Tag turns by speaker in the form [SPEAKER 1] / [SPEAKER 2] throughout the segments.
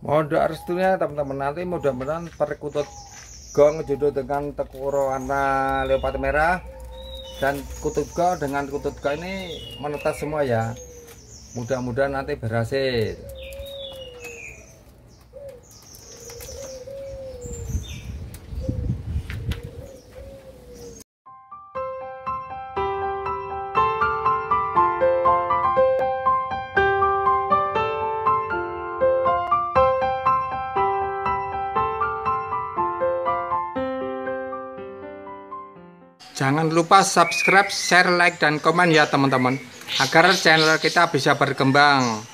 [SPEAKER 1] Mohon doa restunya teman-teman nanti mudah-mudahan perkutut gong jodoh dengan tekuro warna leopard merah dan kutut gong dengan kutut gong ini menetas semua ya mudah-mudahan nanti berhasil Jangan lupa subscribe, share, like, dan komen ya teman-teman Agar channel kita bisa berkembang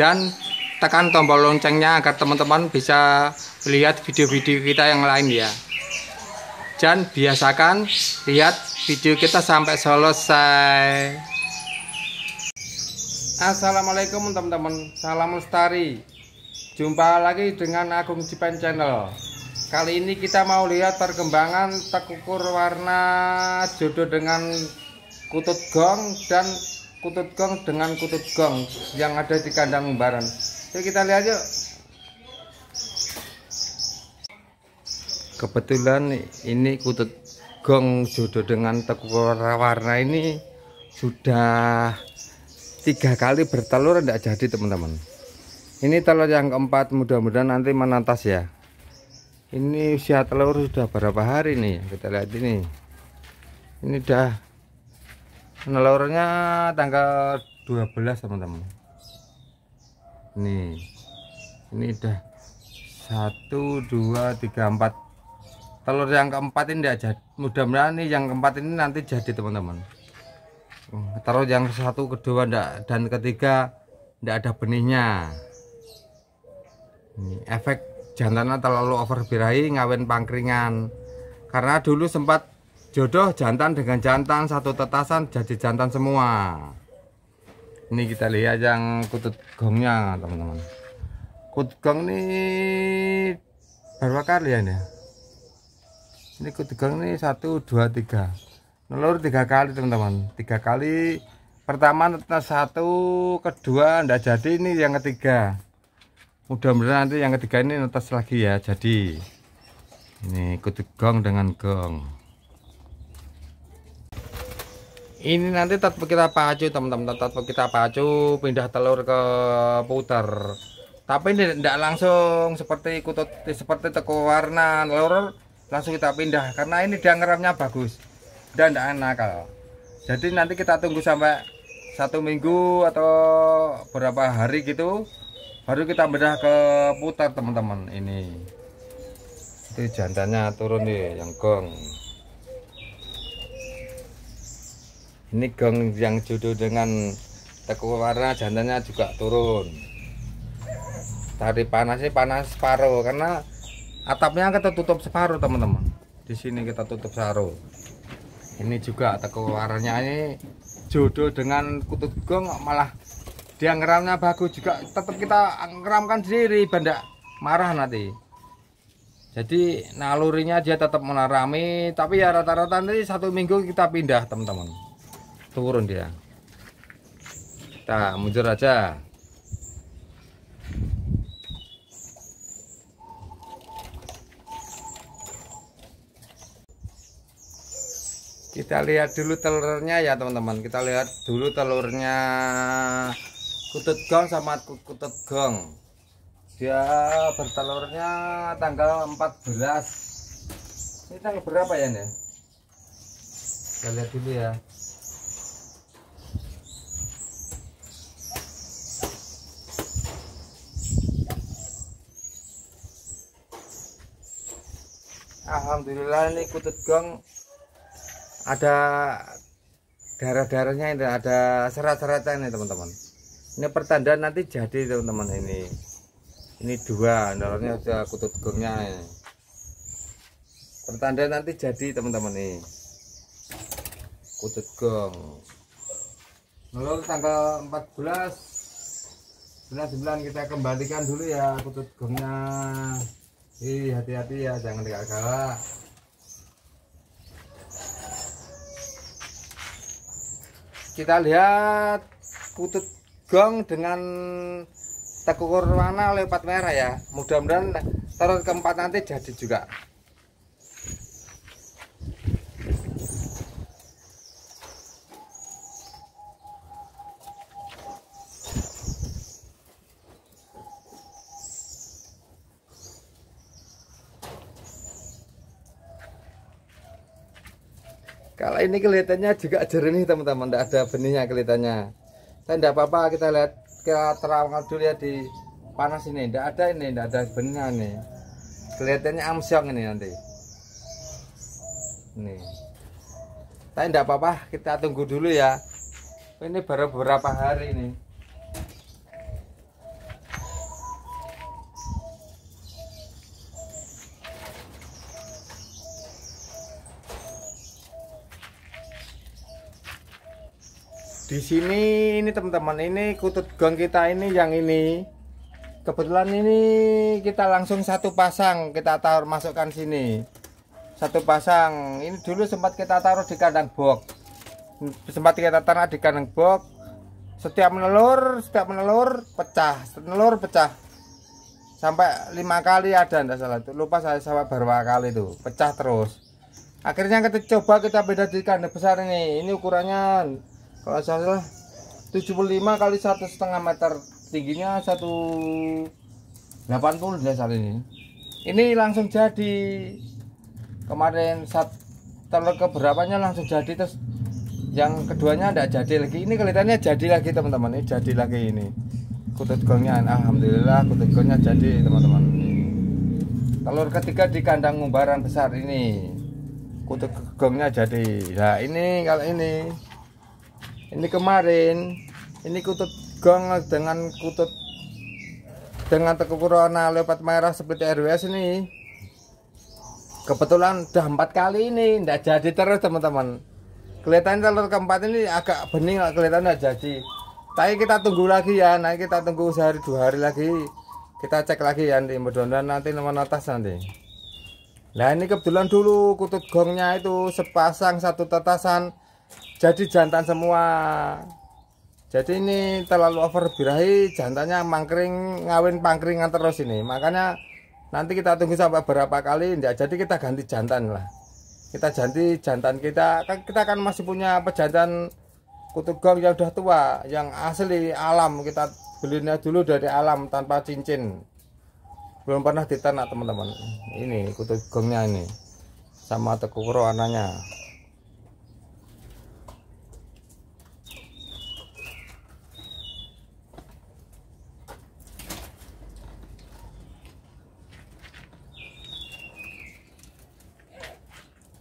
[SPEAKER 1] Dan tekan tombol loncengnya agar teman-teman bisa lihat video-video kita yang lain ya Dan biasakan lihat video kita sampai selesai Assalamualaikum teman-teman Salam lestari Jumpa lagi dengan Agung Jipan Channel Kali ini kita mau lihat perkembangan tekukur warna jodoh dengan kutut gong dan kutut gong dengan kutut gong yang ada di kandang umbaran. Yuk kita lihat yuk. Kebetulan ini kutut gong jodoh dengan tekukur warna ini sudah tiga kali bertelur tidak jadi teman-teman. Ini telur yang keempat mudah-mudahan nanti menetas ya ini usia telur sudah berapa hari nih kita lihat ini ini dah telurnya tanggal 12 teman-teman nih ini udah 1 2 3 4 telur yang keempat ini tidak jadi mudah-mudahan nih yang keempat ini nanti jadi teman-teman hmm, telur yang satu kedua enggak, dan ketiga tidak ada benihnya ini efek jantannya terlalu birahi ngawin pangkringan karena dulu sempat jodoh jantan dengan jantan satu tetasan jadi jantan semua ini kita lihat yang kutut gongnya teman-teman kutut gong ini berapa kali ya ini ini kutut gong ini satu dua tiga nelur tiga kali teman-teman tiga kali pertama satu kedua ndak jadi ini yang ketiga mudah-mudahan nanti yang ketiga ini netes lagi ya jadi ini ikut gong dengan gong ini nanti tetap kita pacu teman-teman tetap kita pacu pindah telur ke putar tapi ini tidak langsung seperti kutut seperti teko warna telur langsung kita pindah karena ini dia ngeramnya bagus dan tidak nakal jadi nanti kita tunggu sampai satu minggu atau berapa hari gitu baru kita bedah ke putar teman-teman ini itu jantannya turun nih yang gong ini gong yang jodoh dengan teku warna jantannya juga turun tadi panasnya panas separuh karena atapnya kita tutup separuh teman-teman di sini kita tutup separuh ini juga teku warnanya ini jodoh dengan kutut gong malah dia ngeramnya bagus juga tetap kita ngeramkan sendiri benda marah nanti jadi nalurinya dia tetap menarami tapi ya rata-rata nanti satu minggu kita pindah teman-teman turun dia kita muncul aja kita lihat dulu telurnya ya teman-teman kita lihat dulu telurnya kutut gong sama kutut gong dia bertelurnya tanggal 14 ini tanggal berapa ya nih kita lihat dulu ya Alhamdulillah ini kutut gong ada darah-darahnya ini ada serat-seratnya ini teman-teman ini pertanda nanti jadi teman-teman ini ini dua naruhnya sudah kutut gongnya eh. pertanda nanti jadi teman-teman ini kutut gong lalu tanggal 14 bulan 9 kita kembalikan dulu ya kutut gongnya hati-hati ya jangan tidak kalah kita lihat kutut gong dengan tekukur warna lewat merah ya mudah-mudahan taruh keempat nanti jadi juga kalau ini kelihatannya juga jernih teman-teman tidak ada benihnya kelihatannya tapi tidak apa-apa kita lihat kita terawang dulu ya di panas ini tidak ada ini tidak ada benihnya nih kelihatannya amsyong ini nanti nih tapi tidak apa-apa kita tunggu dulu ya ini baru beberapa hari ini. di sini ini teman-teman ini kutut gong kita ini yang ini kebetulan ini kita langsung satu pasang kita taruh masukkan sini satu pasang ini dulu sempat kita taruh di kandang box sempat kita taruh di kandang box setiap menelur setiap menelur pecah menelur pecah sampai lima kali ada enggak salah itu lupa saya sama berapa kali itu pecah terus akhirnya kita coba kita beda di kandang besar ini ini ukurannya kalau salah 75 kali satu setengah meter tingginya 180 ya saat ini ini langsung jadi kemarin saat telur keberapanya langsung jadi terus yang keduanya tidak jadi lagi ini kelihatannya jadi lagi teman-teman ini jadi lagi ini kutut gongnya alhamdulillah kutut gongnya jadi teman-teman telur ketiga di kandang umbaran besar ini kutut gongnya jadi nah ini kalau ini ini kemarin ini kutut gong dengan kutut dengan teku corona lewat merah seperti RWS ini kebetulan udah empat kali ini tidak jadi terus teman-teman kelihatannya telur keempat ini agak bening lah kelihatan tidak jadi tapi kita tunggu lagi ya nanti kita tunggu sehari dua hari lagi kita cek lagi ya nanti mudah-mudahan nanti nomor atas nanti nah ini kebetulan dulu kutut gongnya itu sepasang satu tetasan jadi jantan semua jadi ini terlalu over birahi jantannya mangkring ngawin pangkringan terus ini makanya nanti kita tunggu sampai berapa kali enggak jadi kita ganti jantan lah kita ganti jantan kita kan kita kan masih punya pejantan kutugong yang udah tua yang asli alam kita belinya dulu dari alam tanpa cincin belum pernah ditanak teman-teman ini kutugongnya ini sama tekukro anaknya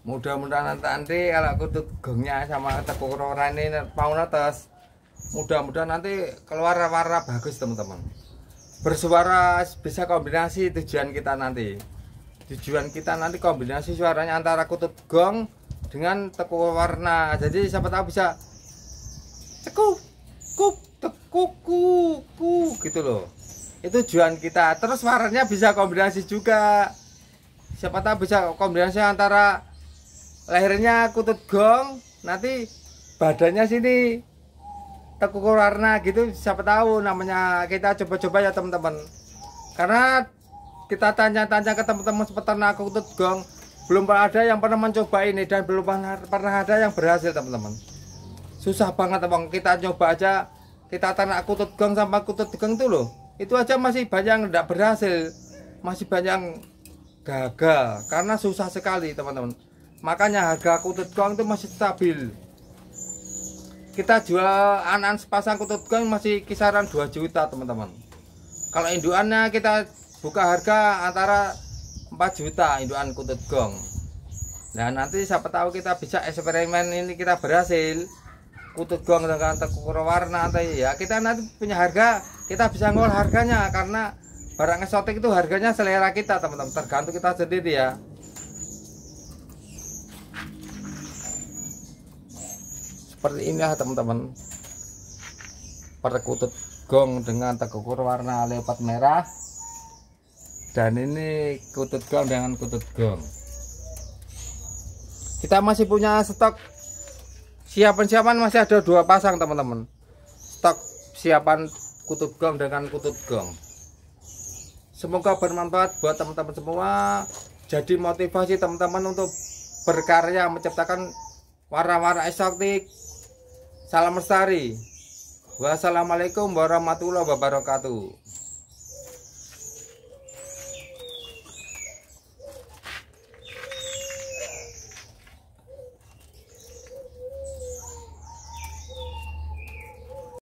[SPEAKER 1] mudah-mudahan nanti kalau aku tuh gengnya sama orang ini mau atas mudah-mudahan nanti keluar warna bagus teman-teman bersuara bisa kombinasi tujuan kita nanti tujuan kita nanti kombinasi suaranya antara kutub gong dengan teku warna jadi siapa tahu bisa cekup kuk tekuk kuku ku gitu loh itu tujuan kita terus warnanya bisa kombinasi juga siapa tahu bisa kombinasi antara lehernya kutut gong nanti badannya sini tekuk warna gitu siapa tahu namanya kita coba-coba ya teman-teman karena kita tanya-tanya ke teman-teman peternak kutut gong belum pernah ada yang pernah mencoba ini dan belum pernah, ada yang berhasil teman-teman susah banget teman kita coba aja kita tanak kutut gong sama kutut gong itu loh itu aja masih banyak yang tidak berhasil masih banyak gagal karena susah sekali teman-teman makanya harga kutut gong itu masih stabil kita jual anan sepasang kutut gong masih kisaran 2 juta teman-teman kalau induannya kita buka harga antara 4 juta induan kutut gong nah nanti siapa tahu kita bisa eksperimen ini kita berhasil kutut gong dengan tekukur warna atau ya kita nanti punya harga kita bisa ngol harganya karena barang eksotik itu harganya selera kita teman-teman tergantung kita sendiri ya seperti ini ya teman-teman perkutut gong dengan tekukur warna leopard merah dan ini kutut gong dengan kutut gong kita masih punya stok siapan-siapan masih ada dua pasang teman-teman stok siapan kutut gong dengan kutut gong semoga bermanfaat buat teman-teman semua jadi motivasi teman-teman untuk berkarya menciptakan warna-warna eksotik Salam Lestari. Wassalamualaikum warahmatullahi wabarakatuh.